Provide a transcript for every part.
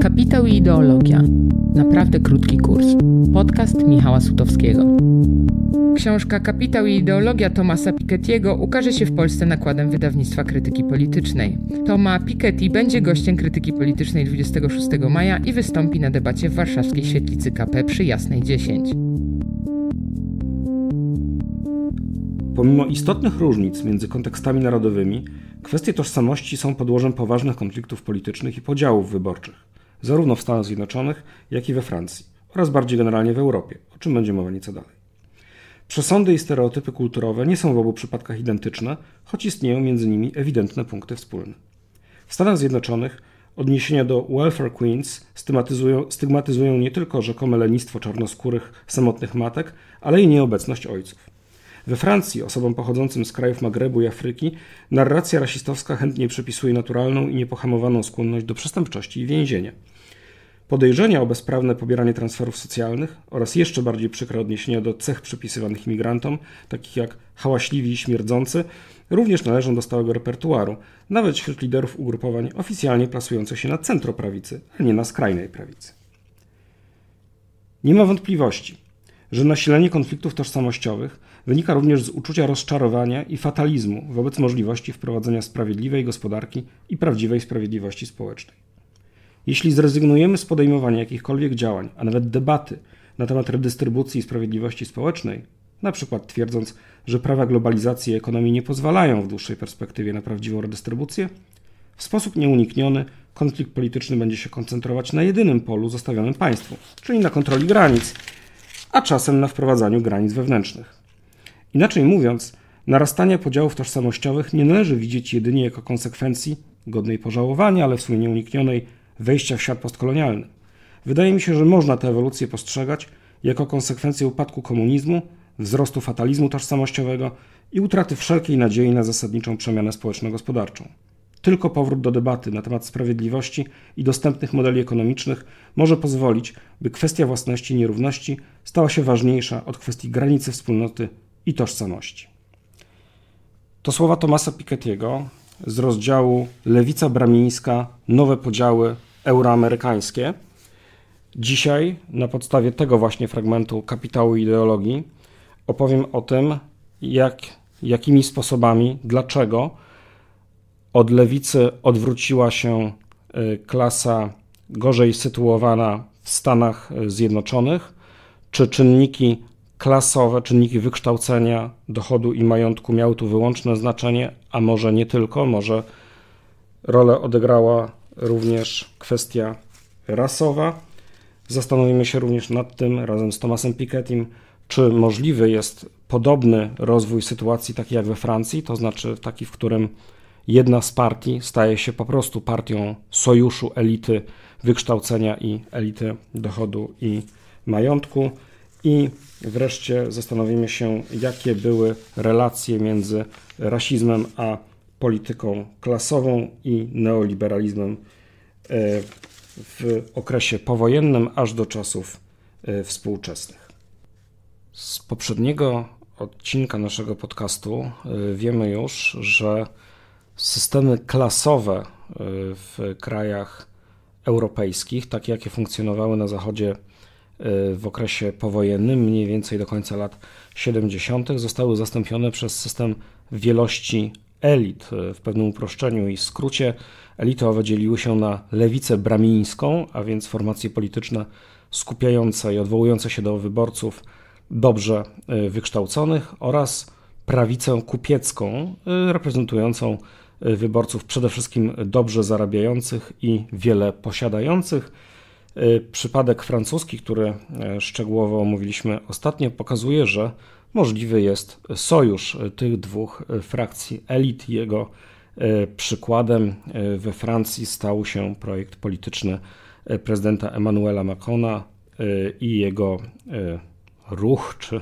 Kapitał i ideologia. Naprawdę krótki kurs. Podcast Michała Sutowskiego. Książka Kapitał i ideologia Tomasa Piketty'ego ukaże się w Polsce nakładem wydawnictwa Krytyki Politycznej. Toma Piketty będzie gościem Krytyki Politycznej 26 maja i wystąpi na debacie w warszawskiej świetlicy KP przy Jasnej 10. Pomimo istotnych różnic między kontekstami narodowymi, Kwestie tożsamości są podłożem poważnych konfliktów politycznych i podziałów wyborczych, zarówno w Stanach Zjednoczonych, jak i we Francji, oraz bardziej generalnie w Europie, o czym będzie mowa nieco dalej. Przesądy i stereotypy kulturowe nie są w obu przypadkach identyczne, choć istnieją między nimi ewidentne punkty wspólne. W Stanach Zjednoczonych odniesienia do welfare queens stygmatyzują, stygmatyzują nie tylko rzekome lenistwo czarnoskórych, samotnych matek, ale i nieobecność ojców. We Francji osobom pochodzącym z krajów Magrebu i Afryki narracja rasistowska chętnie przypisuje naturalną i niepohamowaną skłonność do przestępczości i więzienia. Podejrzenia o bezprawne pobieranie transferów socjalnych oraz jeszcze bardziej przykre odniesienia do cech przypisywanych imigrantom, takich jak hałaśliwi i śmierdzący, również należą do stałego repertuaru, nawet wśród liderów ugrupowań oficjalnie plasujących się na centroprawicy, a nie na skrajnej prawicy. Nie ma wątpliwości, że nasilenie konfliktów tożsamościowych Wynika również z uczucia rozczarowania i fatalizmu wobec możliwości wprowadzenia sprawiedliwej gospodarki i prawdziwej sprawiedliwości społecznej. Jeśli zrezygnujemy z podejmowania jakichkolwiek działań, a nawet debaty na temat redystrybucji sprawiedliwości społecznej, na przykład twierdząc, że prawa globalizacji i ekonomii nie pozwalają w dłuższej perspektywie na prawdziwą redystrybucję, w sposób nieunikniony konflikt polityczny będzie się koncentrować na jedynym polu zostawionym państwu, czyli na kontroli granic, a czasem na wprowadzaniu granic wewnętrznych. Inaczej mówiąc, narastanie podziałów tożsamościowych nie należy widzieć jedynie jako konsekwencji godnej pożałowania, ale w sumie nieuniknionej wejścia w świat postkolonialny. Wydaje mi się, że można tę ewolucję postrzegać jako konsekwencję upadku komunizmu, wzrostu fatalizmu tożsamościowego i utraty wszelkiej nadziei na zasadniczą przemianę społeczno-gospodarczą. Tylko powrót do debaty na temat sprawiedliwości i dostępnych modeli ekonomicznych może pozwolić, by kwestia własności i nierówności stała się ważniejsza od kwestii granicy wspólnoty i tożsamości. To słowa Tomasa Piketty'ego z rozdziału Lewica bramińska, nowe podziały euroamerykańskie. Dzisiaj, na podstawie tego właśnie fragmentu kapitału ideologii, opowiem o tym, jak, jakimi sposobami, dlaczego od lewicy odwróciła się y, klasa gorzej sytuowana w Stanach y, Zjednoczonych, czy czynniki klasowe, czynniki wykształcenia, dochodu i majątku miały tu wyłączne znaczenie, a może nie tylko, może rolę odegrała również kwestia rasowa. Zastanowimy się również nad tym razem z Tomasem Pikettim, czy możliwy jest podobny rozwój sytuacji taki jak we Francji, to znaczy taki, w którym jedna z partii staje się po prostu partią sojuszu elity wykształcenia i elity dochodu i majątku. I wreszcie zastanowimy się, jakie były relacje między rasizmem a polityką klasową i neoliberalizmem e, w okresie powojennym aż do czasów e, współczesnych. Z poprzedniego odcinka naszego podcastu e, wiemy już, że systemy klasowe w krajach europejskich, takie jakie funkcjonowały na zachodzie Y, w okresie powojennym, mniej więcej do końca lat 70., zostały zastąpione przez system wielości elit. Y, w pewnym uproszczeniu i skrócie elity owe dzieliły się na lewicę bramińską, a więc formacje polityczne skupiające i odwołujące się do wyborców dobrze y, wykształconych oraz prawicę kupiecką, reprezentującą wyborców przede wszystkim dobrze zarabiających i wiele posiadających. Y, przypadek francuski, który y, szczegółowo omówiliśmy ostatnio, pokazuje, że możliwy jest sojusz y, tych dwóch frakcji elit. Jego przykładem we Francji stał się projekt polityczny prezydenta Emmanuela Macrona i jego ruch czy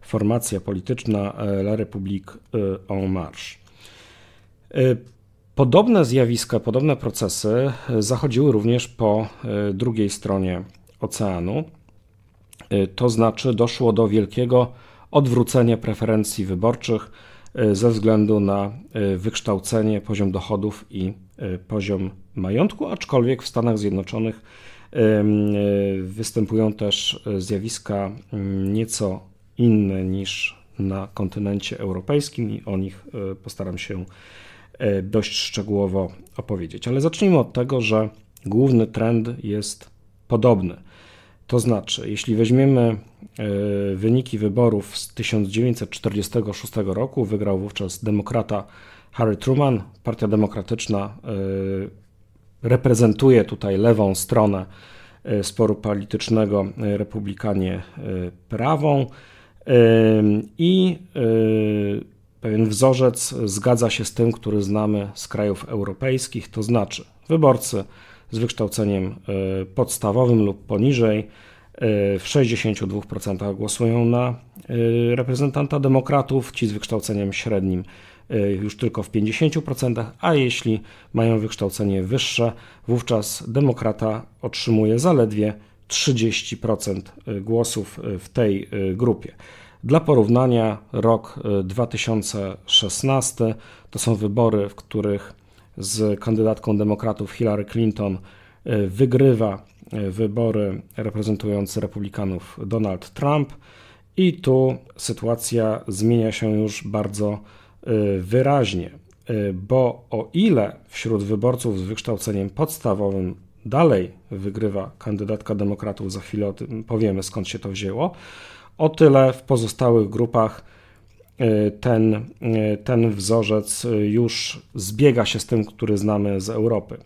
formacja polityczna La République en Marche. Podobne zjawiska, podobne procesy e, zachodziły również po e, drugiej stronie oceanu. E, to znaczy doszło do wielkiego odwrócenia preferencji wyborczych ze względu na wykształcenie, poziom dochodów i poziom majątku, aczkolwiek w Stanach Zjednoczonych występują też zjawiska nieco inne niż na kontynencie europejskim i o nich postaram się E, dość szczegółowo opowiedzieć. Ale zacznijmy od tego, że główny trend jest podobny. To znaczy, jeśli weźmiemy e, wyniki wyborów z 1946 roku, wygrał wówczas demokrata Harry Truman. Partia Demokratyczna e, reprezentuje tutaj lewą stronę sporu politycznego, republikanie prawą. I Pewien wzorzec zgadza się z tym, który znamy z krajów europejskich, to znaczy wyborcy z wykształceniem e, podstawowym lub poniżej e, w 62% głosują na e, reprezentanta demokratów, ci z wykształceniem średnim już tylko w 50%, a jeśli mają wykształcenie wyższe, wówczas demokrata otrzymuje zaledwie 30% głosów w tej grupie. Dla porównania rok 2016 y, to są wybory, w których z kandydatką demokratów Hillary Clinton y, wygrywa y, wybory reprezentujący republikanów Donald Trump i tu sytuacja zmienia się już bardzo wyraźnie, bo o ile wśród wyborców z wykształceniem podstawowym dalej wygrywa kandydatka demokratów, za chwilę o tym powiemy skąd się to wzięło, o tyle w pozostałych grupach e, ten, e, ten wzorzec e, już zbiega się z tym, który znamy z Europy.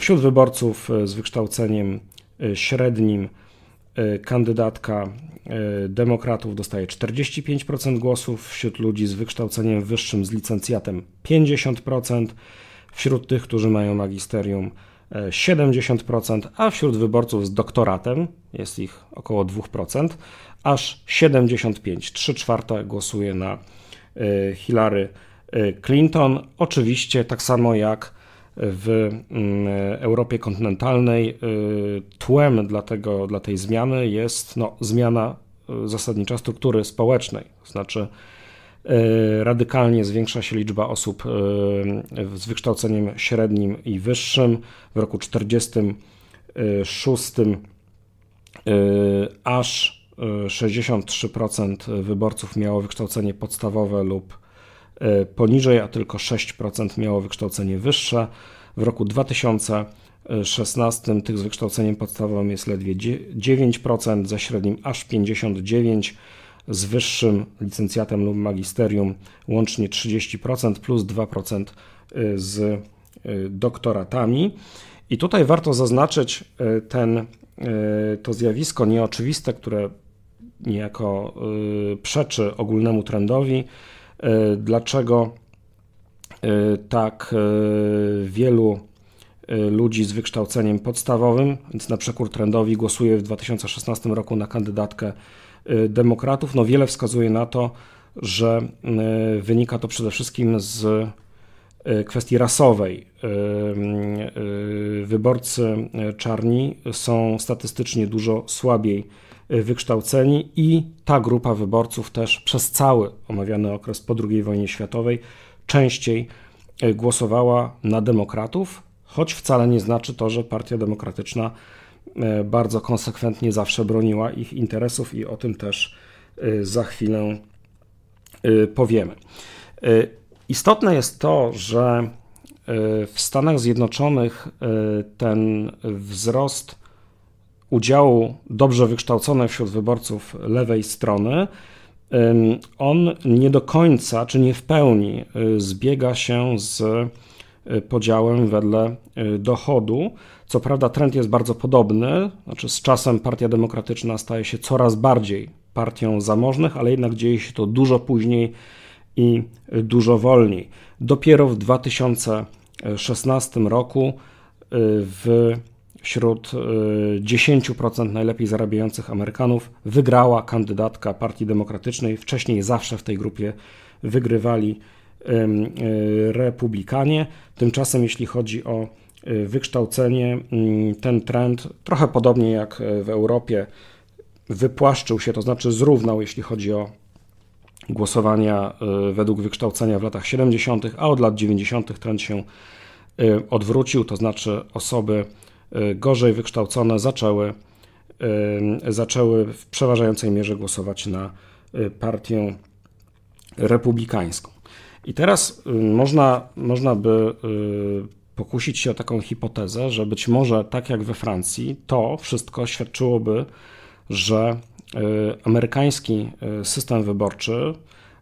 Wśród wyborców z wykształceniem średnim kandydatka demokratów dostaje 45% głosów, wśród ludzi z wykształceniem wyższym z licencjatem 50%, wśród tych, którzy mają magisterium 70%, a wśród wyborców z doktoratem jest ich około 2%, aż 75. 3 czwarte głosuje na e, Hillary e, Clinton. Oczywiście tak samo jak w mm, e, Europie kontynentalnej tłem dla, tego, dla tej zmiany jest no, zmiana zasadnicza struktury społecznej. To znaczy radykalnie zwiększa się liczba osób z wykształceniem średnim i wyższym. W roku 1946 aż 63% wyborców miało wykształcenie podstawowe lub e, poniżej, a tylko 6% miało wykształcenie wyższe. W roku 2016 tych z wykształceniem podstawowym jest ledwie 9%, ze średnim aż 59%, z wyższym licencjatem lub magisterium łącznie 30% plus 2% e, z e, doktoratami. I tutaj warto zaznaczyć ten, to zjawisko nieoczywiste, które niejako y, przeczy ogólnemu trendowi. Y, dlaczego y, tak wielu ludzi z wykształceniem podstawowym, więc na przekór trendowi głosuje w 2016 roku na kandydatkę demokratów. No wiele wskazuje na to, że wynika to przede wszystkim z E, kwestii rasowej. E, e, wyborcy czarni są statystycznie dużo słabiej wykształceni i ta grupa wyborców też przez cały omawiany okres po II wojnie światowej częściej głosowała na demokratów, choć wcale nie znaczy to, że Partia Demokratyczna bardzo konsekwentnie zawsze broniła ich interesów i o tym też za chwilę powiemy. Istotne jest to, że y, w Stanach Zjednoczonych y, ten wzrost udziału dobrze wykształconych wśród wyborców lewej strony, on nie do końca, czy nie w pełni y, zbiega się z podziałem wedle dochodu. Co prawda trend jest bardzo podobny, znaczy z czasem Partia Demokratyczna staje się coraz bardziej partią zamożnych, ale jednak dzieje się to dużo później i dużo wolniej. Dopiero w 2016 roku y, w wśród 10% y, najlepiej zarabiających Amerykanów wygrała kandydatka Partii Demokratycznej. Wcześniej zawsze w tej grupie wygrywali y, republikanie. Tymczasem, jeśli chodzi o wykształcenie, ten trend, trochę podobnie jak w Europie, wypłaszczył się, to znaczy zrównał, jeśli chodzi o głosowania e, według wykształcenia w latach 70., a od lat 90. trend się e, odwrócił, to znaczy osoby e, gorzej wykształcone zaczęły, zaczęły w przeważającej mierze głosować na partię republikańską. I teraz można, można by pokusić się o taką hipotezę, że być może tak jak we Francji, to wszystko świadczyłoby, że E, amerykański e, system wyborczy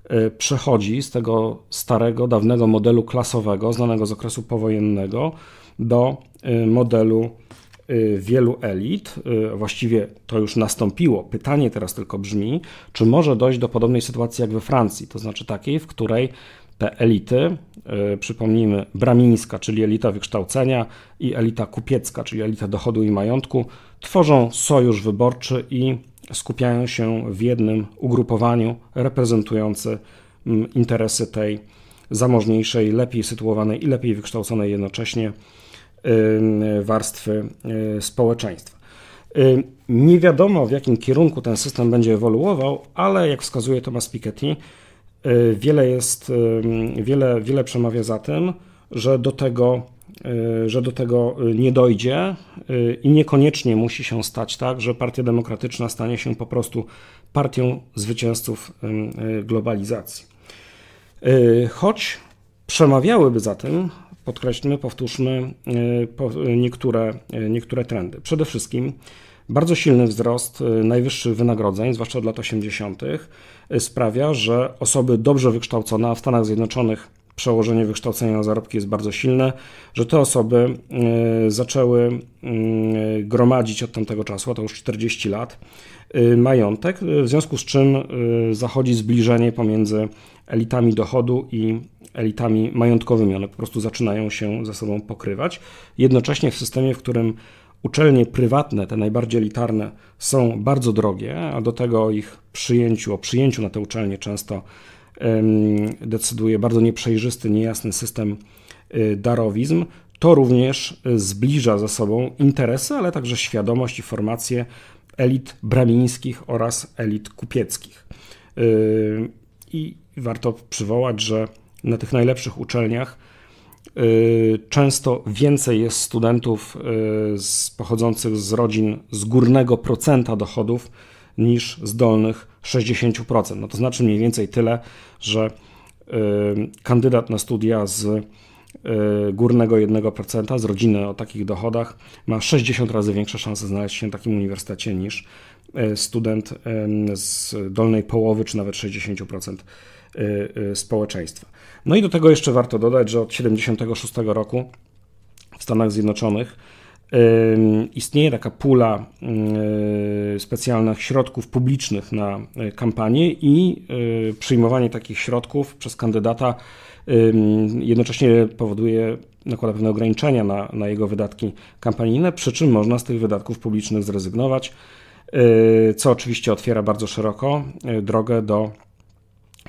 e, przechodzi z tego starego, dawnego modelu klasowego, znanego z okresu powojennego, do modelu wielu elit. Właściwie to już nastąpiło. Pytanie teraz tylko brzmi, czy może dojść do podobnej sytuacji jak we Francji, to znaczy takiej, w której te elity, przypomnijmy, bramińska, czyli elita wykształcenia i elita kupiecka, czyli elita dochodu i majątku, tworzą sojusz wyborczy i skupiają się w jednym ugrupowaniu reprezentujące mm, interesy tej zamożniejszej, lepiej sytuowanej i lepiej wykształconej jednocześnie warstwy y, społeczeństwa. Nie wiadomo, w jakim kierunku ten system będzie ewoluował, ale jak wskazuje Thomas Piketty, y, wiele jest, wiele, wiele przemawia za tym, że do tego Y, że do tego y, nie dojdzie y, i niekoniecznie musi się stać tak, że Partia Demokratyczna stanie się po prostu partią zwycięzców globalizacji. Choć przemawiałyby za tym, podkreślmy, powtórzmy niektóre, niektóre trendy. Przede wszystkim bardzo silny wzrost najwyższych wynagrodzeń, zwłaszcza od lat 80., sprawia, że osoby dobrze wykształcone, a w Stanach Zjednoczonych przełożenie wykształcenia na zarobki jest bardzo silne, że te osoby y, zaczęły y, gromadzić od tamtego czasu, a to już 40 lat, y, majątek, w związku z czym zachodzi zbliżenie pomiędzy elitami dochodu i elitami majątkowymi. One po prostu zaczynają się ze sobą pokrywać. Jednocześnie w systemie, w którym uczelnie prywatne, te najbardziej elitarne, są bardzo drogie, a do tego ich przyjęciu, o przyjęciu na te uczelnie często decyduje bardzo nieprzejrzysty, niejasny system y, darowizm. To również y, zbliża ze sobą interesy, ale także świadomość i formacje elit bramińskich oraz elit kupieckich. Y, I warto przywołać, że na tych najlepszych uczelniach często więcej jest studentów pochodzących z rodzin z górnego procenta dochodów niż z dolnych 60%. No to znaczy mniej więcej tyle, że y, kandydat na studia z y, górnego 1%, z rodziny o takich dochodach, ma 60 razy większe szanse znaleźć się w takim uniwersytecie niż y, student z dolnej połowy czy nawet 60% społeczeństwa. No i do tego jeszcze warto dodać, że od 76 roku w Stanach Zjednoczonych istnieje taka pula specjalnych środków publicznych na e, kampanię i e, przyjmowanie takich środków przez kandydata jednocześnie powoduje, nakłada pewne ograniczenia na, na jego wydatki kampanijne, przy czym można z tych wydatków publicznych zrezygnować, e, co oczywiście otwiera bardzo szeroko drogę do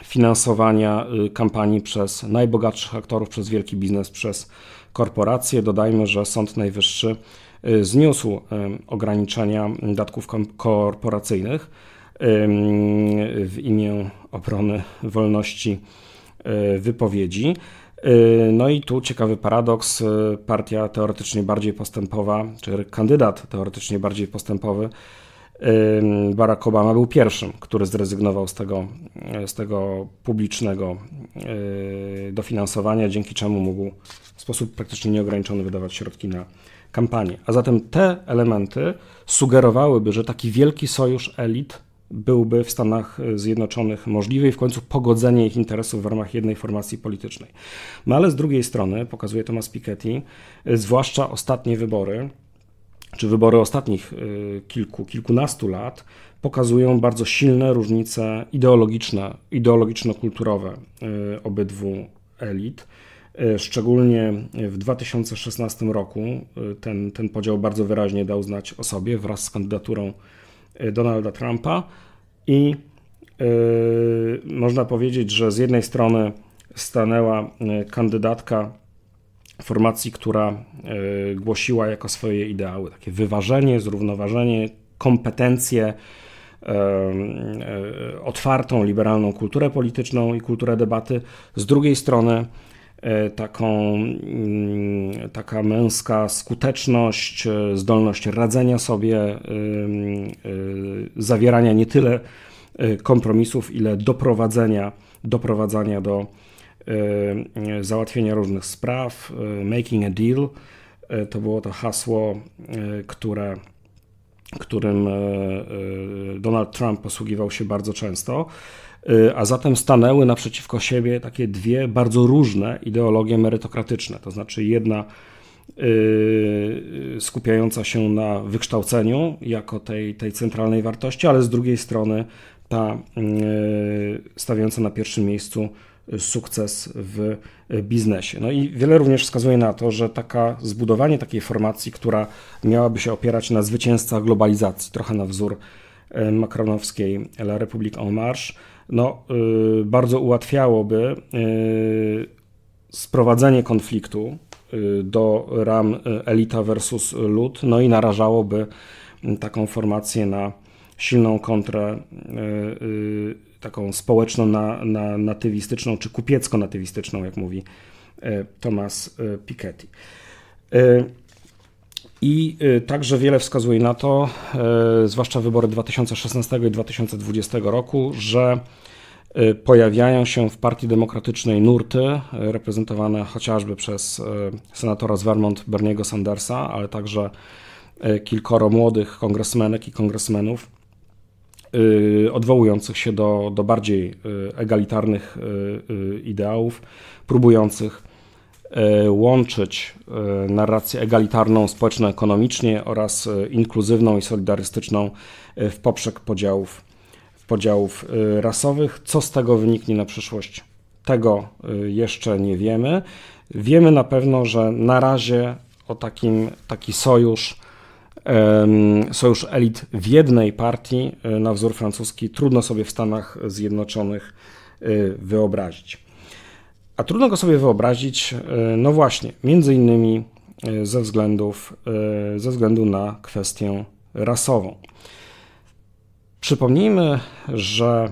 finansowania y, kampanii przez najbogatszych aktorów, przez wielki biznes, przez korporacje. Dodajmy, że Sąd Najwyższy y, zniósł y, ograniczenia datków korporacyjnych y, w imię obrony wolności wypowiedzi. No i tu ciekawy paradoks. Partia teoretycznie bardziej postępowa, czy kandydat teoretycznie bardziej postępowy Barack Obama był pierwszym, który zrezygnował z tego, z tego publicznego e, dofinansowania, dzięki czemu mógł w sposób praktycznie nieograniczony wydawać środki na kampanię. A zatem te elementy sugerowałyby, że taki wielki sojusz elit byłby w Stanach Zjednoczonych możliwy i w końcu pogodzenie ich interesów w ramach jednej formacji politycznej. No ale z drugiej strony, pokazuje Thomas Piketty, e, zwłaszcza ostatnie wybory, czy wybory ostatnich y, kilku, kilkunastu lat pokazują bardzo silne różnice ideologiczne, ideologiczno-kulturowe y, obydwu elit. Y, szczególnie w 2016 roku ten, ten podział bardzo wyraźnie dał znać o sobie wraz z kandydaturą Donalda Trumpa i yy, można powiedzieć, że z jednej strony stanęła kandydatka formacji, która e, głosiła jako swoje ideały takie wyważenie, zrównoważenie, kompetencje, e, e, otwartą, liberalną kulturę polityczną i kulturę debaty. Z drugiej strony taką, mm, taka męska skuteczność, zdolność radzenia sobie, zawierania nie tyle kompromisów, ile doprowadzenia, doprowadzania do E, e, załatwienia różnych spraw, e, making a deal. To było to hasło, które, którym Donald Trump posługiwał się bardzo często. A zatem stanęły naprzeciwko siebie takie dwie bardzo różne ideologie merytokratyczne. To znaczy, jedna skupiająca się na wykształceniu jako tej, tej centralnej wartości, ale z drugiej strony ta stawiająca na pierwszym miejscu sukces w biznesie. No i wiele również wskazuje na to, że taka zbudowanie takiej formacji, która miałaby się opierać na zwycięzcach globalizacji, trochę na wzór e, makronowskiej La République en Marche, no, y, bardzo ułatwiałoby y, sprowadzenie konfliktu y, do ram elita versus lud, no i narażałoby taką formację na silną kontrę taką społeczną, na, na, natywistyczną, czy kupiecko-natywistyczną, jak mówi e, Thomas e, Piketty. E, I także wiele wskazuje na to, zwłaszcza wybory 2016 i 2020 roku, że pojawiają się w Partii Demokratycznej nurty reprezentowane chociażby przez senatora z Vermont Berniego Sandersa, ale także kilkoro młodych kongresmenek i kongresmenów, Y, odwołujących się do, do bardziej y, egalitarnych y, ideałów, próbujących łączyć narrację egalitarną społeczno-ekonomicznie oraz inkluzywną i solidarystyczną w poprzek podziałów, w podziałów rasowych. Co z tego wyniknie na przyszłość? Tego jeszcze nie wiemy. Wiemy na pewno, że na razie o takim taki sojusz sojusz elit w jednej partii e, na wzór francuski trudno sobie w Stanach Zjednoczonych e, wyobrazić. A trudno go sobie wyobrazić, e, no właśnie, między innymi ze, względów, ze względu na kwestię rasową. Przypomnijmy, że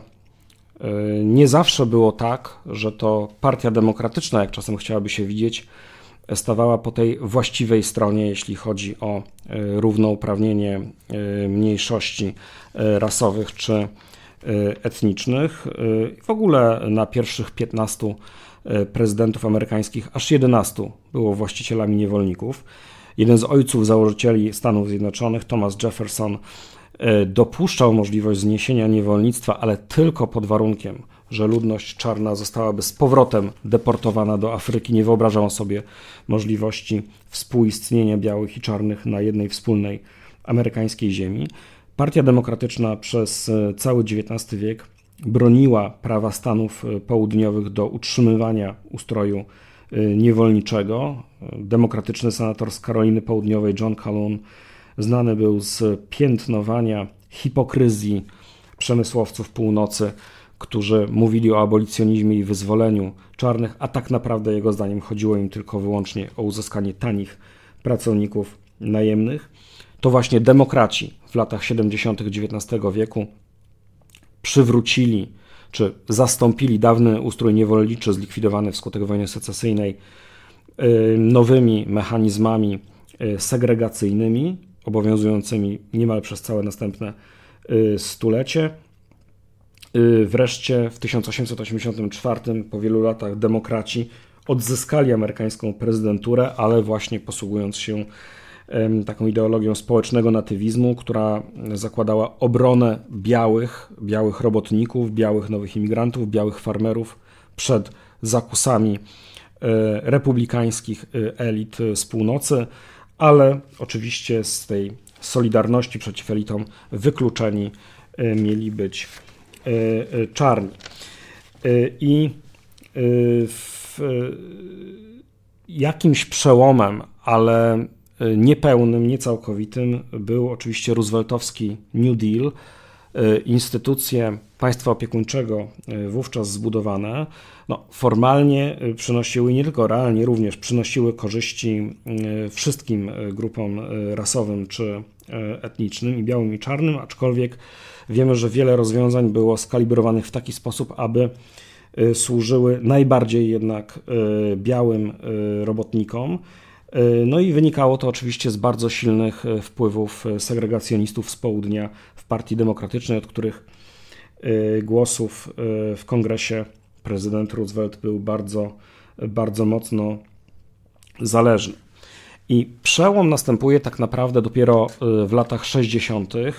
nie zawsze było tak, że to partia demokratyczna, jak czasem chciałaby się widzieć, stawała po tej właściwej stronie, jeśli chodzi o e, równouprawnienie e, mniejszości e, rasowych czy etnicznych. W ogóle na pierwszych 15 prezydentów amerykańskich aż 11 było właścicielami niewolników. Jeden z ojców założycieli Stanów Zjednoczonych, Thomas Jefferson, dopuszczał możliwość zniesienia niewolnictwa, ale tylko pod warunkiem, że ludność czarna zostałaby z powrotem deportowana do Afryki. Nie wyobrażałam sobie możliwości współistnienia białych i czarnych na jednej wspólnej amerykańskiej ziemi. Partia Demokratyczna przez e, cały XIX wiek broniła prawa Stanów e, Południowych do utrzymywania ustroju e, niewolniczego. Demokratyczny senator z Karoliny Południowej John Calhoun znany był z piętnowania hipokryzji przemysłowców północy którzy mówili o abolicjonizmie i wyzwoleniu czarnych, a tak naprawdę jego zdaniem chodziło im tylko wyłącznie o uzyskanie tanich pracowników najemnych. To właśnie demokraci w latach 70. XIX wieku przywrócili czy zastąpili dawny ustrój niewolniczy zlikwidowany wskutek wojny secesyjnej nowymi mechanizmami y, segregacyjnymi obowiązującymi niemal przez całe następne y, stulecie. Y, wreszcie w 1884 po wielu latach demokraci odzyskali amerykańską prezydenturę, ale właśnie posługując się taką ideologią społecznego natywizmu, która zakładała obronę białych, białych robotników, białych nowych imigrantów, białych farmerów przed zakusami e, republikańskich e, elit e, z północy, ale oczywiście z tej solidarności przeciw elitom wykluczeni mieli być E, e, czarni e, I w jakimś przełomem, ale niepełnym, niecałkowitym był oczywiście Rooseveltowski New Deal, instytucje państwa opiekuńczego wówczas zbudowane, no, formalnie przynosiły, nie tylko realnie, również przynosiły korzyści wszystkim grupom rasowym czy etnicznym, i białym i czarnym, aczkolwiek Wiemy, że wiele rozwiązań było skalibrowanych w taki sposób, aby y, służyły najbardziej jednak y, białym y, robotnikom. No i wynikało to oczywiście z bardzo silnych wpływów segregacjonistów z południa w Partii Demokratycznej, od których głosów w kongresie prezydent Roosevelt był bardzo, bardzo mocno zależny. I przełom następuje tak naprawdę dopiero y, w latach 60. Y,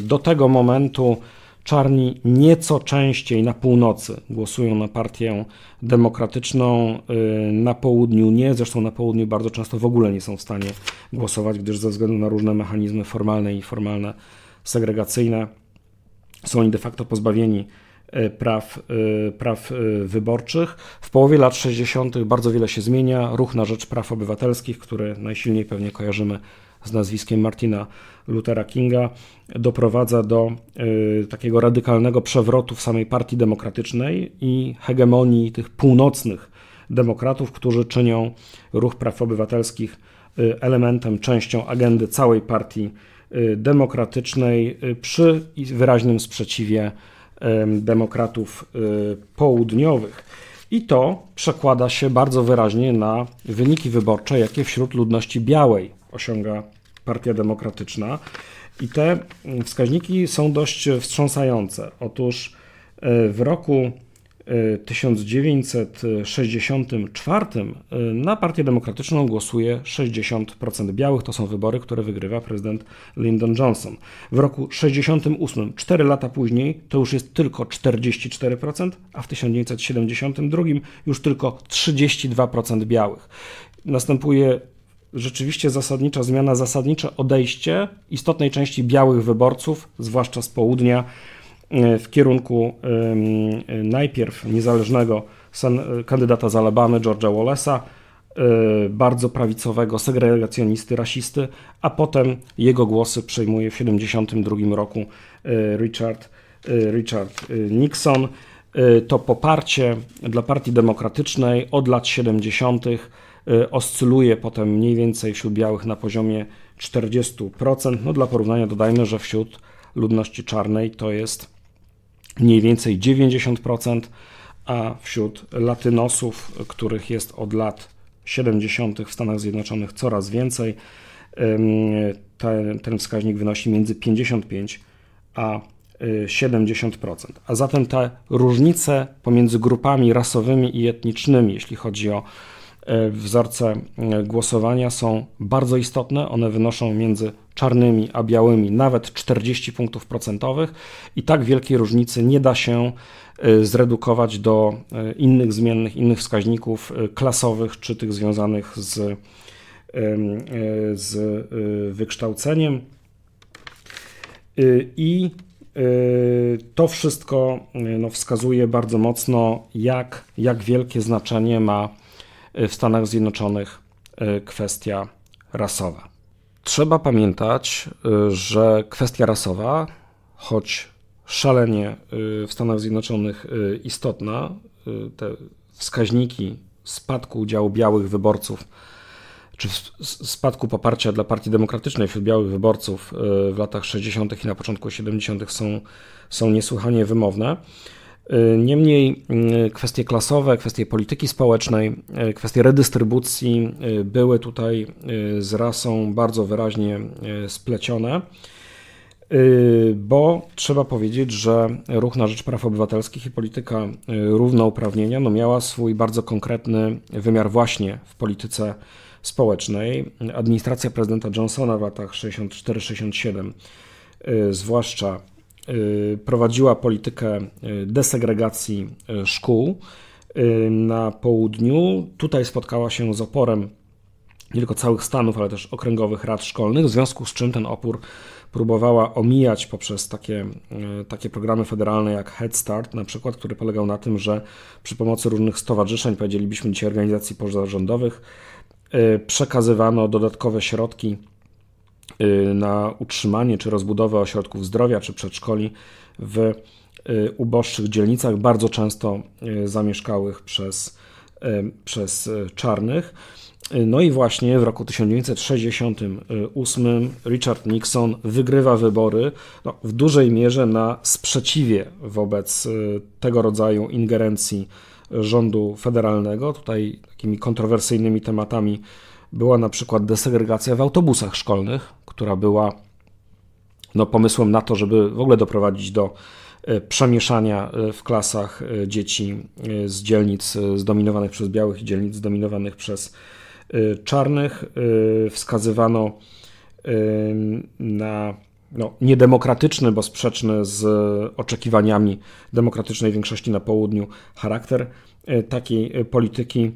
do tego momentu czarni nieco częściej na północy głosują na partię demokratyczną, y, na południu nie, zresztą na południu bardzo często w ogóle nie są w stanie głosować, gdyż ze względu na różne mechanizmy formalne i formalne segregacyjne są oni de facto pozbawieni E, praw, e, praw e, wyborczych. W połowie lat 60. bardzo wiele się zmienia. Ruch na rzecz praw obywatelskich, który najsilniej pewnie kojarzymy z nazwiskiem Martina Luthera Kinga, doprowadza do takiego radykalnego przewrotu w samej Partii Demokratycznej i hegemonii tych północnych demokratów, którzy czynią ruch praw obywatelskich elementem, częścią agendy całej Partii Demokratycznej przy wyraźnym sprzeciwie demokratów y, południowych. I to przekłada się bardzo wyraźnie na wyniki wyborcze, jakie wśród ludności białej osiąga Partia Demokratyczna. I te mm, wskaźniki są dość wstrząsające. Otóż e, w roku 1964 y, na Partię Demokratyczną głosuje 60% białych. To są wybory, które wygrywa prezydent Lyndon Johnson. W roku 68, 4 lata później, to już jest tylko 44%, a w 1972 już tylko 32% białych. Następuje rzeczywiście zasadnicza zmiana, zasadnicze odejście istotnej części białych wyborców, zwłaszcza z południa w kierunku najpierw niezależnego kandydata z Alabamy, George'a Wallace'a, e, bardzo prawicowego segregacjonisty, rasisty, a potem jego głosy przejmuje w 1972 roku e, Richard, e, Richard Nixon. To poparcie dla Partii Demokratycznej od lat 70. oscyluje potem mniej więcej wśród białych na poziomie 40%. No dla porównania dodajmy, że wśród ludności czarnej to jest mniej więcej 90%, a wśród latynosów, których jest od lat 70. w Stanach Zjednoczonych coraz więcej, ten, ten wskaźnik wynosi między 55 a 70%. Y, a zatem te różnice pomiędzy grupami rasowymi i etnicznymi, jeśli chodzi o E, wzorce e, głosowania są bardzo istotne. One wynoszą między czarnymi a białymi nawet 40 punktów procentowych i tak wielkiej różnicy nie da się e, zredukować do innych zmiennych, innych wskaźników klasowych czy tych związanych z, z wykształceniem. I to wszystko no, wskazuje bardzo mocno, jak, jak wielkie znaczenie ma Y, w Stanach Zjednoczonych y, kwestia rasowa. Trzeba pamiętać, y, że kwestia rasowa, choć szalenie w Stanach Zjednoczonych istotna, te wskaźniki spadku udziału białych wyborców, czy spadku poparcia dla Partii Demokratycznej wśród białych wyborców w latach 60. i na początku 70. są, są niesłychanie wymowne. Y, niemniej y, kwestie klasowe, kwestie polityki społecznej, y, kwestie redystrybucji były tutaj z rasą bardzo wyraźnie splecione, bo trzeba powiedzieć, że ruch na rzecz praw obywatelskich i polityka równouprawnienia no miała swój bardzo konkretny wymiar właśnie w polityce społecznej. Administracja prezydenta Johnsona w latach 64-67, zwłaszcza Y, prowadziła politykę y, desegregacji y, szkół na południu. Tutaj spotkała się z oporem nie tylko całych stanów, ale też okręgowych rad szkolnych, w związku z czym ten opór próbowała omijać poprzez takie, takie programy federalne jak Head Start, na przykład, który polegał na tym, że przy pomocy różnych stowarzyszeń, powiedzielibyśmy dzisiaj organizacji pozarządowych, przekazywano dodatkowe środki Y, na utrzymanie czy rozbudowę ośrodków zdrowia czy przedszkoli w y, uboższych dzielnicach, bardzo często y, zamieszkałych przez, przez czarnych. No i właśnie w roku 1968 Richard Nixon wygrywa wybory no, w dużej mierze na sprzeciwie wobec tego rodzaju ingerencji rządu federalnego. Tutaj takimi kontrowersyjnymi tematami była na przykład desegregacja w autobusach szkolnych, która była no, pomysłem na to, żeby w ogóle doprowadzić do e, przemieszania e, w klasach e, dzieci z dzielnic zdominowanych przez białych i dzielnic zdominowanych przez czarnych. Wskazywano na no, niedemokratyczny, bo sprzeczny z oczekiwaniami demokratycznej większości na południu charakter takiej polityki.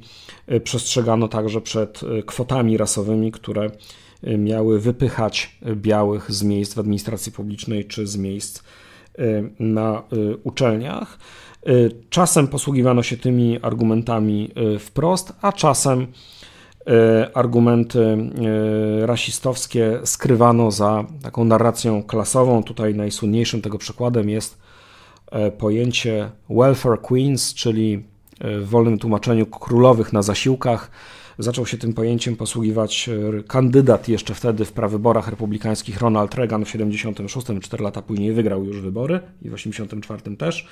Przestrzegano także przed kwotami rasowymi, które miały wypychać białych z miejsc w administracji publicznej czy z miejsc y, na y, uczelniach. Y, czasem posługiwano się tymi argumentami wprost, a czasem argumenty rasistowskie skrywano za taką narracją klasową. Tutaj najsłynniejszym tego przykładem jest pojęcie welfare queens, czyli w wolnym tłumaczeniu królowych na zasiłkach Zaczął się tym pojęciem posługiwać e, kandydat jeszcze wtedy w prawyborach republikańskich Ronald Reagan w 76, 4 lata później wygrał już wybory i w 84 też.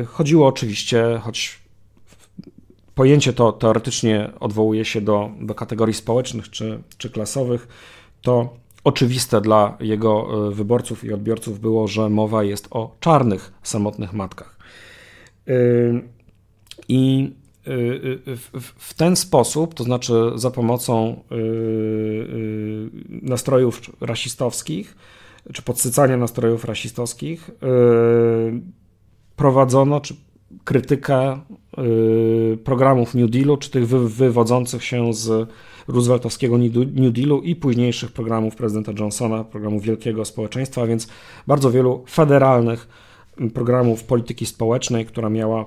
E, chodziło oczywiście, choć pojęcie to teoretycznie odwołuje się do, do kategorii społecznych czy, czy klasowych, to oczywiste dla jego e, wyborców i odbiorców było, że mowa jest o czarnych, samotnych matkach. I Y, y, w ten sposób, to znaczy za pomocą y, nastrojów rasistowskich, czy podsycania nastrojów rasistowskich, prowadzono czy krytykę programów New Dealu, czy tych wywodzących się z Rooseveltowskiego New Dealu i późniejszych programów prezydenta Johnsona, programu Wielkiego Społeczeństwa, więc bardzo wielu federalnych programów polityki społecznej, która miała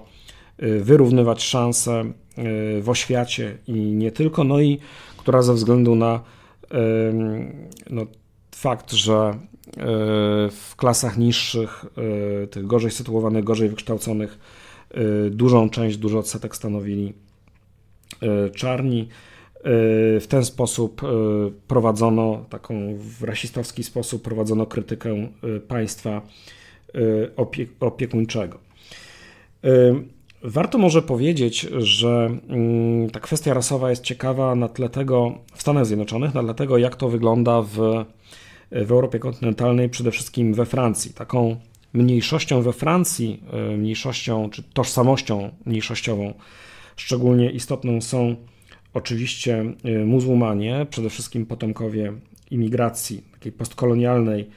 Y, wyrównywać szanse y, w oświacie i nie tylko, no i która ze względu na no, fakt, że y, w klasach niższych, tych gorzej sytuowanych, gorzej wykształconych, dużą część, duży odsetek stanowili czarni. W ten sposób prowadzono, taką w rasistowski sposób prowadzono krytykę państwa opiekuńczego. Warto może powiedzieć, że mm, ta kwestia rasowa jest ciekawa na tle tego w Stanach Zjednoczonych, na tle tego, jak to wygląda w, w Europie kontynentalnej, przede wszystkim we Francji. Taką mniejszością we Francji, e, mniejszością czy tożsamością mniejszościową, szczególnie istotną są oczywiście e, muzułmanie, przede wszystkim potomkowie imigracji takiej postkolonialnej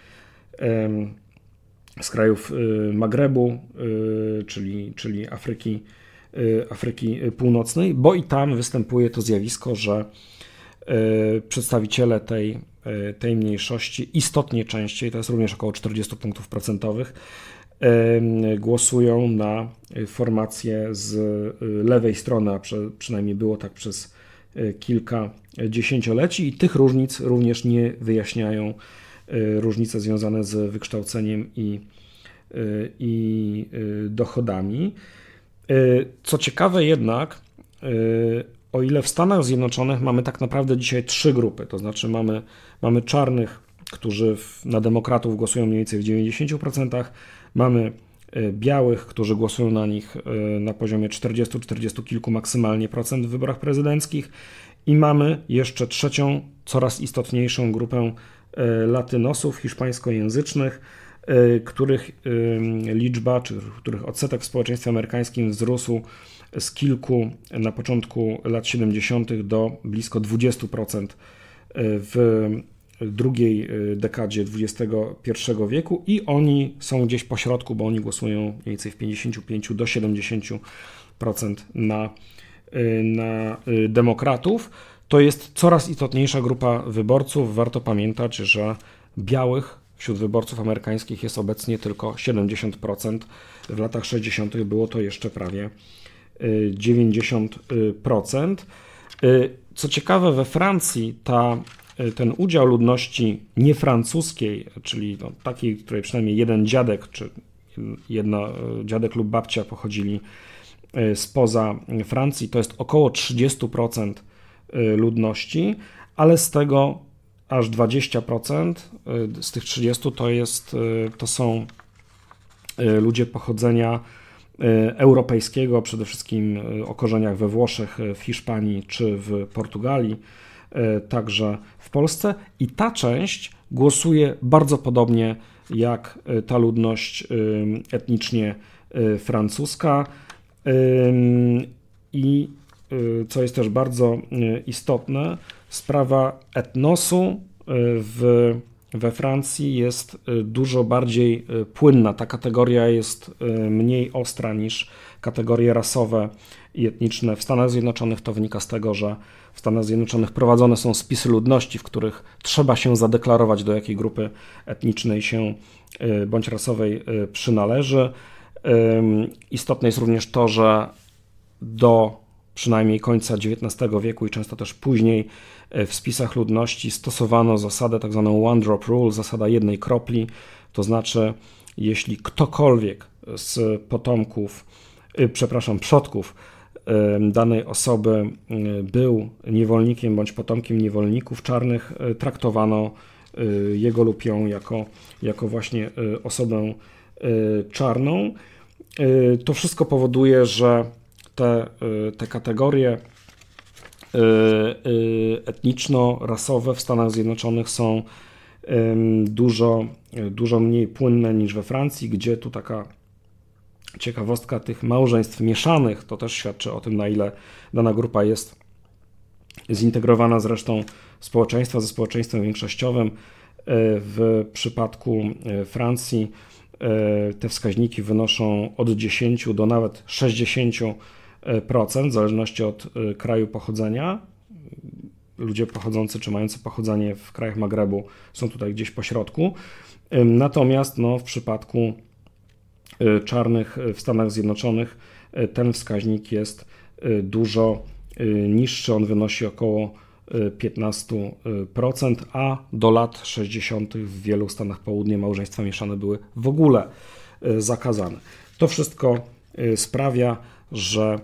z krajów y, Magrebu, y, czyli, czyli Afryki, y, Afryki Północnej, bo i tam występuje to zjawisko, że przedstawiciele tej, tej mniejszości istotnie częściej, to jest również około 40 punktów procentowych, głosują na formacje z lewej strony, a przynajmniej było tak przez kilka dziesięcioleci i tych różnic również nie wyjaśniają Y, różnice związane z wykształceniem i, y, i y, dochodami. Co ciekawe jednak, o ile w Stanach Zjednoczonych mamy tak naprawdę dzisiaj trzy grupy, to znaczy mamy, mamy czarnych, którzy na demokratów głosują mniej więcej w 90%, mamy białych, którzy głosują na nich na poziomie 40-40 kilku maksymalnie procent w wyborach prezydenckich i mamy jeszcze trzecią, coraz istotniejszą grupę E, latynosów hiszpańskojęzycznych, e, których liczba, czy których odsetek w społeczeństwie amerykańskim wzrósł z kilku na początku lat 70. do blisko 20% e, w drugiej dekadzie XXI wieku i oni są gdzieś po środku, bo oni głosują mniej więcej w 55 do 70% na, na demokratów to jest coraz istotniejsza grupa wyborców. Warto pamiętać, że białych wśród wyborców amerykańskich jest obecnie tylko 70%. W latach 60. było to jeszcze prawie 90%. Y, y, co ciekawe, we Francji ta, y, ten udział ludności niefrancuskiej, czyli no, takiej, której przynajmniej jeden dziadek czy jedna, dziadek lub babcia pochodzili spoza Francji, to jest około 30% Y, ludności, ale z tego aż 20% y, z tych 30 to, jest, y, to są ludzie pochodzenia europejskiego, przede wszystkim o korzeniach we Włoszech, w Hiszpanii czy w Portugalii, także w Polsce. I ta część głosuje bardzo podobnie jak ta ludność etnicznie francuska. I Y, co jest też bardzo y, istotne, sprawa etnosu y, w, we Francji jest dużo bardziej płynna. Ta kategoria jest mniej ostra niż kategorie rasowe i etniczne. W Stanach Zjednoczonych to wynika z tego, że w Stanach Zjednoczonych prowadzone są spisy ludności, w których trzeba się zadeklarować, do jakiej grupy etnicznej się bądź rasowej przynależy. Istotne jest również to, że do przynajmniej końca XIX wieku i często też później e, w spisach ludności stosowano zasadę tak zwaną one drop rule, zasada jednej kropli, to znaczy jeśli ktokolwiek z potomków, y, przepraszam, przodków danej osoby y, był niewolnikiem bądź potomkiem niewolników czarnych, y, traktowano jego lub ją jako, jako właśnie osobę czarną. To wszystko powoduje, że te, y, te kategorie y, y, etniczno-rasowe w Stanach Zjednoczonych są dużo, dużo mniej płynne niż we Francji, gdzie tu taka ciekawostka tych małżeństw mieszanych, to też świadczy o tym, na ile dana grupa jest zintegrowana z resztą społeczeństwa, ze społeczeństwem większościowym. W przypadku Francji te wskaźniki wynoszą od 10 do nawet 60 E, w zależności od e, kraju pochodzenia. Ludzie pochodzący czy mający pochodzenie w krajach Magrebu są tutaj gdzieś po środku. Natomiast no, w przypadku e, czarnych w Stanach Zjednoczonych ten wskaźnik jest dużo niższy. On wynosi około 15%, a do lat 60. w wielu Stanach Południe małżeństwa mieszane były w ogóle zakazane. To wszystko sprawia, że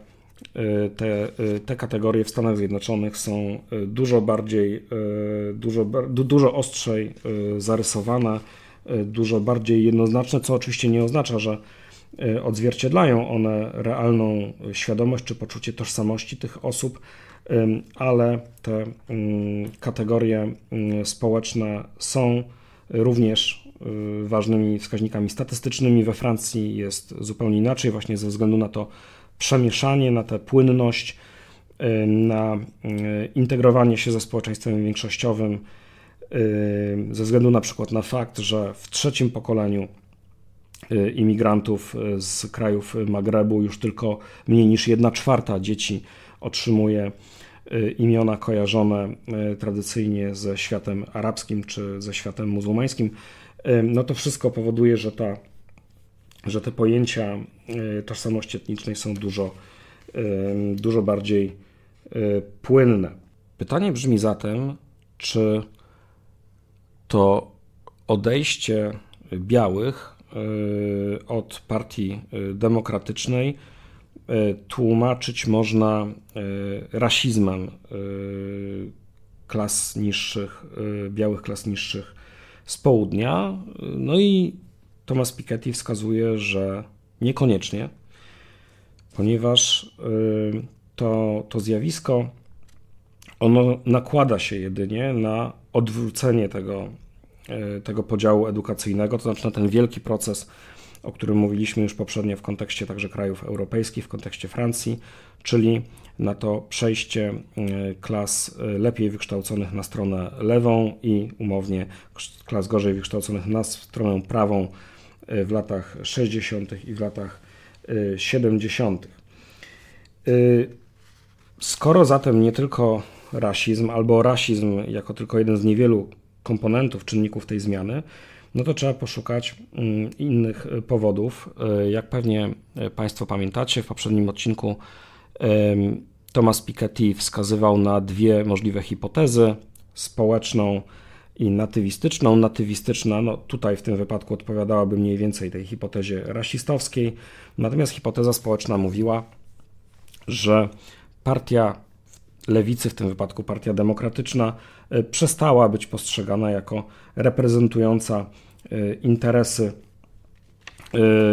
E, te, e, te kategorie w Stanach Zjednoczonych są e, dużo bardziej, dużo, dużo ostrzej zarysowane, dużo bardziej jednoznaczne, co oczywiście nie oznacza, że odzwierciedlają one realną świadomość czy poczucie tożsamości tych osób, ale te mm, kategorie mm, społeczne są również ważnymi wskaźnikami statystycznymi. We Francji jest zupełnie inaczej, właśnie ze względu na to, przemieszanie, na tę płynność, na y, integrowanie się ze społeczeństwem większościowym, ze względu na przykład na fakt, że w trzecim pokoleniu y, imigrantów y, z krajów Magrebu już tylko mniej niż 1 czwarta dzieci otrzymuje imiona kojarzone tradycyjnie ze światem arabskim czy ze światem muzułmańskim. No to wszystko powoduje, że ta że te pojęcia e, tożsamości etnicznej są dużo, e, dużo bardziej e, płynne. Pytanie brzmi zatem, czy to odejście białych od partii demokratycznej tłumaczyć można rasizmem klas niższych, białych klas niższych z południa. No i Thomas Piketty wskazuje, że niekoniecznie, ponieważ y, to, to zjawisko ono nakłada się jedynie na odwrócenie tego, y, tego podziału edukacyjnego, to znaczy na ten wielki proces, o którym mówiliśmy już poprzednio w kontekście także krajów europejskich, w kontekście Francji, czyli na to przejście y, klas lepiej wykształconych na stronę lewą i umownie klas gorzej wykształconych na stronę prawą E, w latach 60. i w latach 70. E, e, skoro zatem nie tylko rasizm, albo rasizm jako tylko jeden z niewielu komponentów, czynników tej zmiany, no to trzeba poszukać mm, innych powodów. Jak pewnie Państwo pamiętacie, w poprzednim odcinku Thomas Piketty wskazywał na dwie możliwe hipotezy: społeczną i natywistyczną. Natywistyczna, no tutaj w tym wypadku odpowiadałaby mniej więcej tej hipotezie rasistowskiej, natomiast hipoteza społeczna mówiła, że partia lewicy, w tym wypadku partia demokratyczna, y, przestała być postrzegana jako reprezentująca y, interesy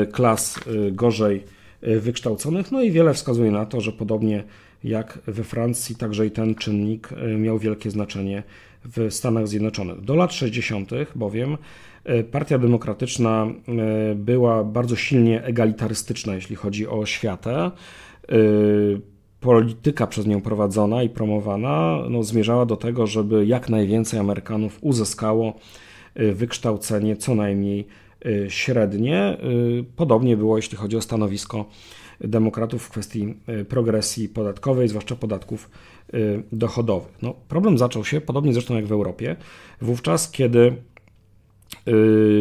y, klas gorzej wykształconych. No i wiele wskazuje na to, że podobnie jak we Francji, także i ten czynnik miał wielkie znaczenie w Stanach Zjednoczonych. Do lat 60. bowiem e, Partia Demokratyczna e, była bardzo silnie egalitarystyczna, jeśli chodzi o oświatę. E, polityka przez nią prowadzona i promowana no, zmierzała do tego, żeby jak najwięcej Amerykanów uzyskało wykształcenie co najmniej średnie. Podobnie było, jeśli chodzi o stanowisko demokratów w kwestii e, progresji podatkowej, zwłaszcza podatków e, dochodowych. No, problem zaczął się, podobnie zresztą jak w Europie, wówczas kiedy e,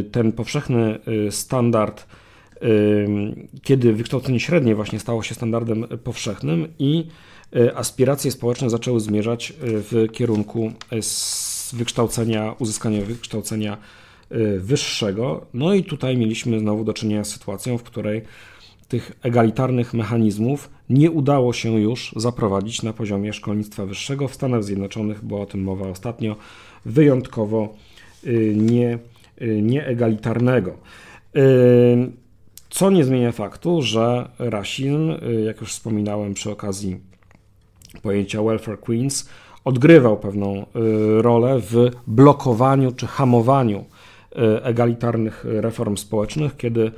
ten powszechny standard, kiedy wykształcenie średnie właśnie stało się standardem powszechnym i aspiracje społeczne zaczęły zmierzać w kierunku wykształcenia, uzyskania wykształcenia wyższego. No i tutaj mieliśmy znowu do czynienia z sytuacją, w której tych egalitarnych mechanizmów nie udało się już zaprowadzić na poziomie szkolnictwa wyższego w Stanach Zjednoczonych, była o tym mowa ostatnio, wyjątkowo y, nie, y, nieegalitarnego. Y, co nie zmienia faktu, że rasizm, jak już wspominałem przy okazji pojęcia welfare queens, odgrywał pewną rolę w blokowaniu czy hamowaniu egalitarnych reform społecznych, kiedy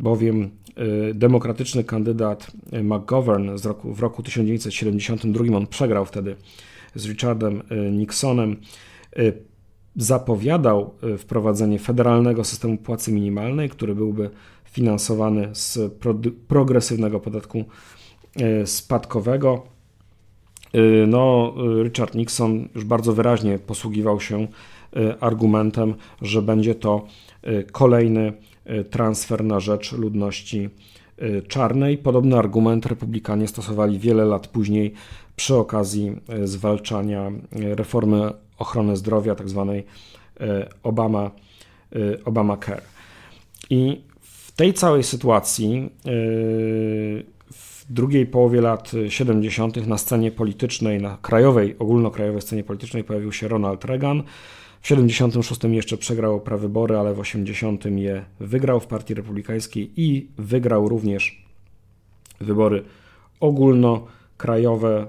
bowiem Y, demokratyczny kandydat McGovern z roku, w roku 1972, on przegrał wtedy z Richardem y, Nixonem, y, zapowiadał wprowadzenie federalnego systemu płacy minimalnej, który byłby finansowany z progresywnego podatku spadkowego. No, Richard Nixon już bardzo wyraźnie posługiwał się argumentem, że będzie to kolejny E, transfer na rzecz ludności e, czarnej. Podobny argument republikanie stosowali wiele lat później przy okazji e, zwalczania reformy ochrony zdrowia, tzw. Tak Obama, Obamacare. I w tej całej sytuacji w drugiej połowie lat 70. na scenie politycznej, na krajowej, ogólnokrajowej scenie politycznej pojawił się Ronald Reagan, w 76 jeszcze przegrał prawybory, ale w 80 je wygrał w Partii Republikańskiej i wygrał również wybory ogólnokrajowe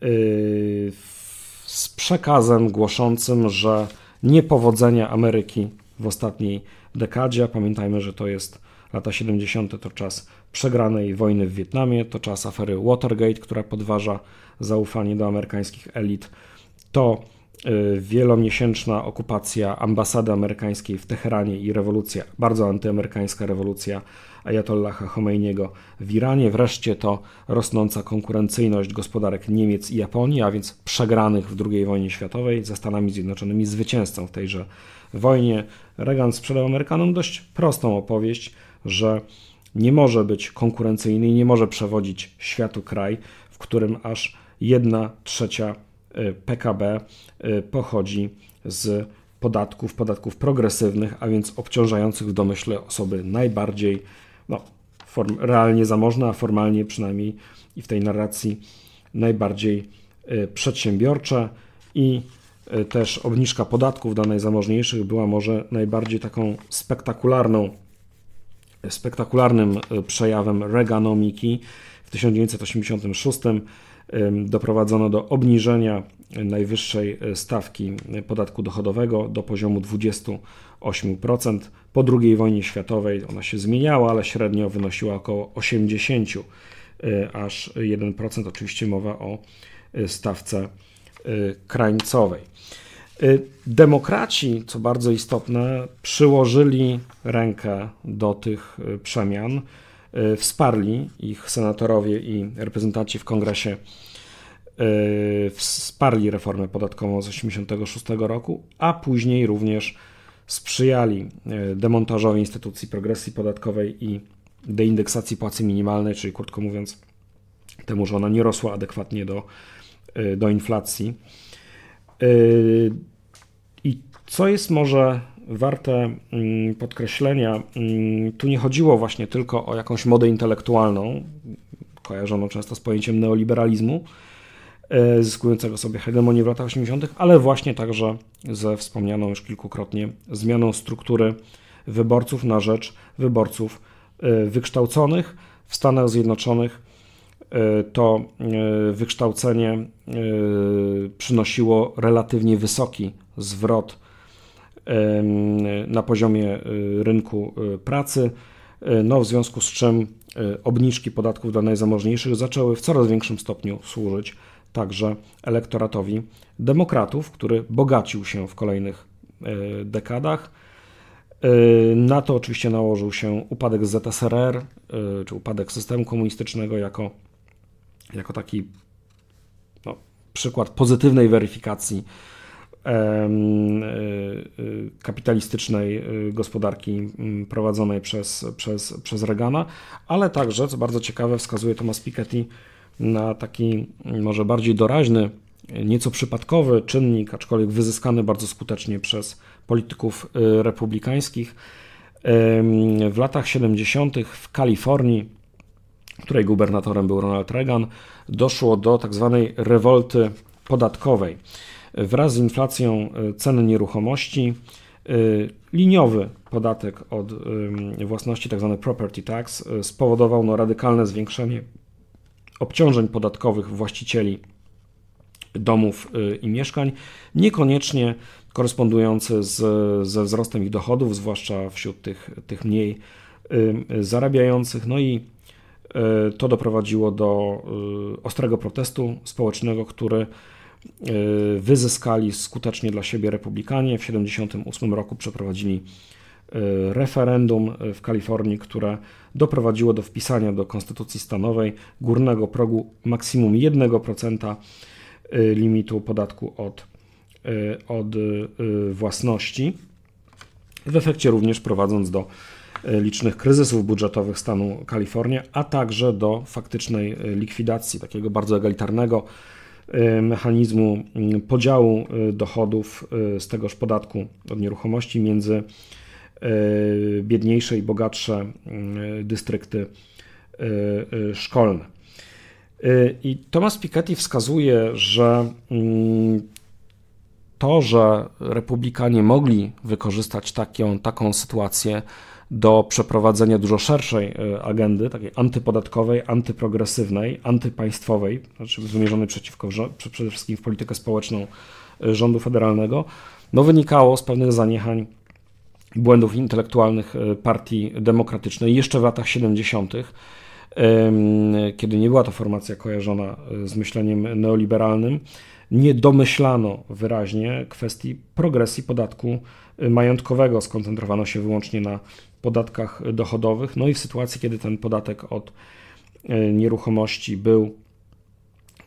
yy, z przekazem głoszącym, że niepowodzenia Ameryki w ostatniej dekadzie, pamiętajmy, że to jest lata 70., to czas przegranej wojny w Wietnamie, to czas afery Watergate, która podważa zaufanie do amerykańskich elit, to Y, wielomiesięczna okupacja ambasady amerykańskiej w Teheranie i rewolucja, bardzo antyamerykańska rewolucja Ayatollaha Khomeiniego w Iranie, wreszcie to rosnąca konkurencyjność gospodarek Niemiec i Japonii, a więc przegranych w II wojnie światowej ze Stanami Zjednoczonymi zwycięzcą w tejże wojnie. Reagan sprzedał Amerykanom dość prostą opowieść, że nie może być konkurencyjny i nie może przewodzić światu kraj, w którym aż jedna trzecia Y, PKB y, pochodzi z podatków, podatków progresywnych, a więc obciążających w domyśle osoby najbardziej no, form, realnie zamożne, a formalnie przynajmniej i w tej narracji najbardziej y, przedsiębiorcze i też obniżka podatków dla najzamożniejszych była może najbardziej taką spektakularną, spektakularnym przejawem Reaganomiki w 1986 doprowadzono do obniżenia najwyższej y, stawki podatku dochodowego do poziomu 28%. Po II wojnie światowej ona się zmieniała, ale średnio wynosiła około 80, y, aż 1%. Oczywiście mowa o y, stawce krańcowej. Demokraci, co bardzo istotne, przyłożyli rękę do tych przemian. E, wsparli ich senatorowie i reprezentanci w kongresie e, wsparli reformę podatkową z 1986 roku, a później również sprzyjali e, demontażowi instytucji progresji podatkowej i deindeksacji płacy minimalnej, czyli krótko mówiąc, temu, że ona nie rosła adekwatnie do, do inflacji. I co jest może warte mm, podkreślenia. Mm, tu nie chodziło właśnie tylko o jakąś modę intelektualną, kojarzoną często z pojęciem neoliberalizmu, e, zyskującego sobie hegemonię w latach 80., ale właśnie także ze wspomnianą już kilkukrotnie zmianą struktury wyborców na rzecz wyborców e, wykształconych w Stanach Zjednoczonych. E, to wykształcenie przynosiło relatywnie wysoki zwrot na poziomie e, rynku e, pracy, e, no w związku z czym obniżki podatków dla najzamożniejszych zaczęły w coraz większym stopniu służyć także elektoratowi demokratów, który bogacił się w kolejnych dekadach. Na to oczywiście nałożył się upadek ZSRR, czy upadek systemu komunistycznego jako, jako taki no, przykład pozytywnej weryfikacji E, e, kapitalistycznej e, gospodarki mm, prowadzonej przez, przez, przez Reagana, ale także, co bardzo ciekawe, wskazuje Thomas Piketty na taki może bardziej doraźny, nieco przypadkowy czynnik, aczkolwiek wyzyskany bardzo skutecznie przez polityków republikańskich. W latach 70. w Kalifornii, której gubernatorem był Ronald Reagan, doszło do tak zwanej rewolty podatkowej wraz z inflacją e, ceny nieruchomości, e, liniowy podatek od własności, tzw. Tak property tax, e, spowodował no, radykalne zwiększenie obciążeń podatkowych właścicieli domów i mieszkań, niekoniecznie korespondujące z, ze wzrostem ich dochodów, zwłaszcza wśród tych, tych mniej zarabiających. No i to doprowadziło do ostrego protestu społecznego, który E, wyzyskali skutecznie dla siebie republikanie. W 1978 roku przeprowadzili e, referendum e, w Kalifornii, które doprowadziło do wpisania do konstytucji stanowej górnego progu maksimum 1% limitu podatku od, od własności. W efekcie również prowadząc do licznych kryzysów budżetowych stanu Kalifornia, a także do faktycznej likwidacji takiego bardzo egalitarnego Y, mechanizmu mm, podziału y, dochodów y, z tegoż podatku od nieruchomości między biedniejsze i bogatsze dystrykty szkolne. I Thomas Piketty wskazuje, że mm, to, że republikanie mogli wykorzystać taką, taką sytuację, do przeprowadzenia dużo szerszej e, agendy, takiej antypodatkowej, antyprogresywnej, antypaństwowej, znaczy wymierzonej przeciwko przede wszystkim w politykę społeczną e, rządu federalnego, no wynikało z pewnych zaniechań błędów intelektualnych e, partii demokratycznej jeszcze w latach 70., kiedy nie była to formacja kojarzona z myśleniem neoliberalnym nie domyślano wyraźnie kwestii progresji podatku y, majątkowego. Skoncentrowano się wyłącznie na podatkach dochodowych. No i w sytuacji, kiedy ten podatek od y, nieruchomości był,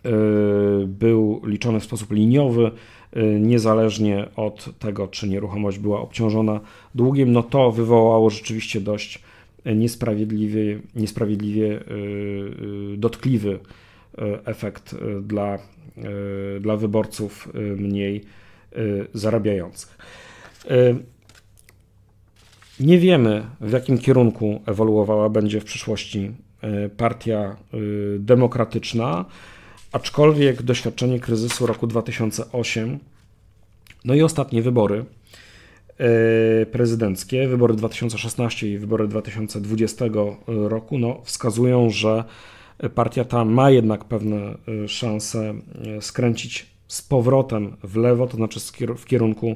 y, był liczony w sposób liniowy, niezależnie od tego, czy nieruchomość była obciążona długiem, no to wywołało rzeczywiście dość niesprawiedliwie, niesprawiedliwie dotkliwy efekt dla E, dla wyborców e, mniej e, zarabiających. Nie wiemy, w jakim kierunku ewoluowała będzie w przyszłości partia demokratyczna, aczkolwiek doświadczenie kryzysu roku 2008, no i ostatnie wybory prezydenckie, wybory 2016 i wybory 2020 roku, no wskazują, że partia ta ma jednak pewne e, szanse e, skręcić z powrotem w lewo, to znaczy w kierunku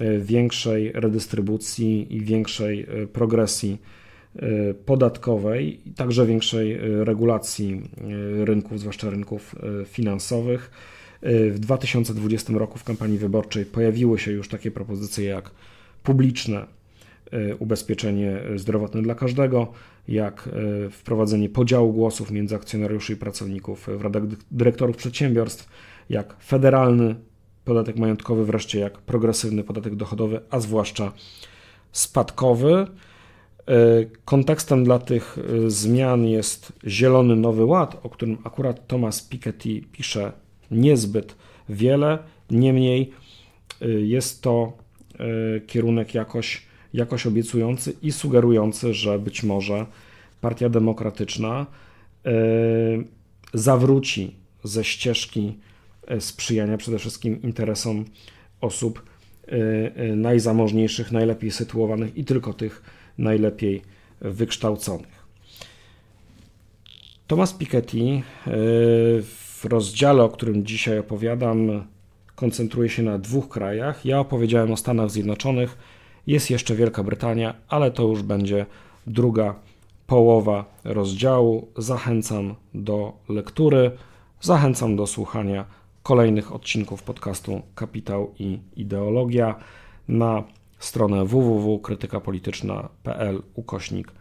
e, większej redystrybucji i większej progresji podatkowej, także większej regulacji rynków, zwłaszcza rynków finansowych. W 2020 roku w kampanii wyborczej pojawiły się już takie propozycje jak publiczne ubezpieczenie zdrowotne dla każdego, jak e, wprowadzenie podziału głosów między akcjonariuszy i pracowników e, w radach dyrektorów przedsiębiorstw, jak federalny podatek majątkowy, wreszcie jak progresywny podatek dochodowy, a zwłaszcza spadkowy. E, kontekstem dla tych zmian jest Zielony Nowy Ład, o którym akurat Thomas Piketty pisze niezbyt wiele, niemniej jest to kierunek jakoś jakoś obiecujący i sugerujący, że być może Partia Demokratyczna e, zawróci ze ścieżki e, sprzyjania przede wszystkim interesom osób e, najzamożniejszych, najlepiej sytuowanych i tylko tych najlepiej wykształconych. Thomas Piketty w rozdziale, o którym dzisiaj opowiadam, koncentruje się na dwóch krajach. Ja opowiedziałem o Stanach Zjednoczonych jest jeszcze Wielka Brytania, ale to już będzie druga połowa rozdziału. Zachęcam do lektury, zachęcam do słuchania kolejnych odcinków podcastu Kapitał i Ideologia na stronę www.krytykapolityczna.pl ukośnik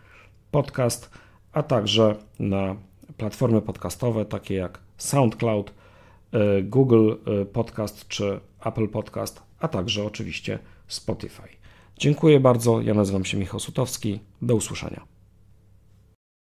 podcast, a także na platformy podcastowe takie jak SoundCloud, y, Google y, Podcast czy Apple Podcast, a także oczywiście Spotify. Dziękuję bardzo, ja nazywam się Michał Sutowski, do usłyszenia.